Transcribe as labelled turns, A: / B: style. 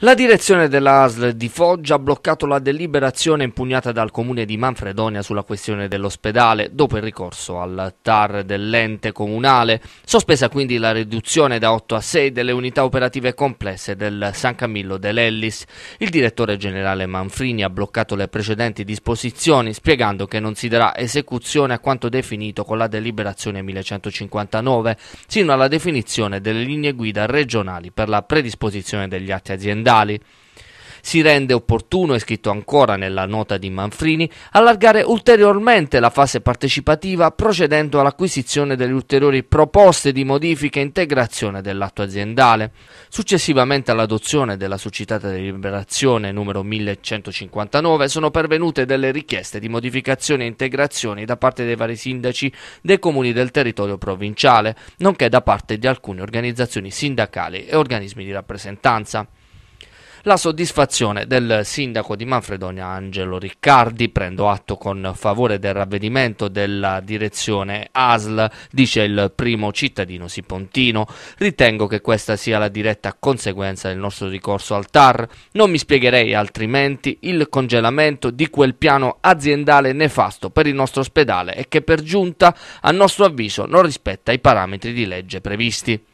A: La direzione dell'ASL di Foggia ha bloccato la deliberazione impugnata dal comune di Manfredonia sulla questione dell'ospedale dopo il ricorso al TAR dell'ente comunale, sospesa quindi la riduzione da 8 a 6 delle unità operative complesse del San Camillo dell'Ellis. Il direttore generale Manfrini ha bloccato le precedenti disposizioni spiegando che non si darà esecuzione a quanto definito con la deliberazione 1159 sino alla definizione delle linee guida regionali per la predisposizione degli atti aziendali aziendali. Si rende opportuno, è scritto ancora nella nota di Manfrini, allargare ulteriormente la fase partecipativa procedendo all'acquisizione delle ulteriori proposte di modifica e integrazione dell'atto aziendale. Successivamente all'adozione della suscitata deliberazione numero 1159 sono pervenute delle richieste di modificazioni e integrazioni da parte dei vari sindaci dei comuni del territorio provinciale, nonché da parte di alcune organizzazioni sindacali e organismi di rappresentanza la soddisfazione del sindaco di Manfredonia Angelo Riccardi. Prendo atto con favore del ravvedimento della direzione ASL, dice il primo cittadino sipontino. Ritengo che questa sia la diretta conseguenza del nostro ricorso al TAR. Non mi spiegherei altrimenti il congelamento di quel piano aziendale nefasto per il nostro ospedale e che per giunta, a nostro avviso, non rispetta i parametri di legge previsti.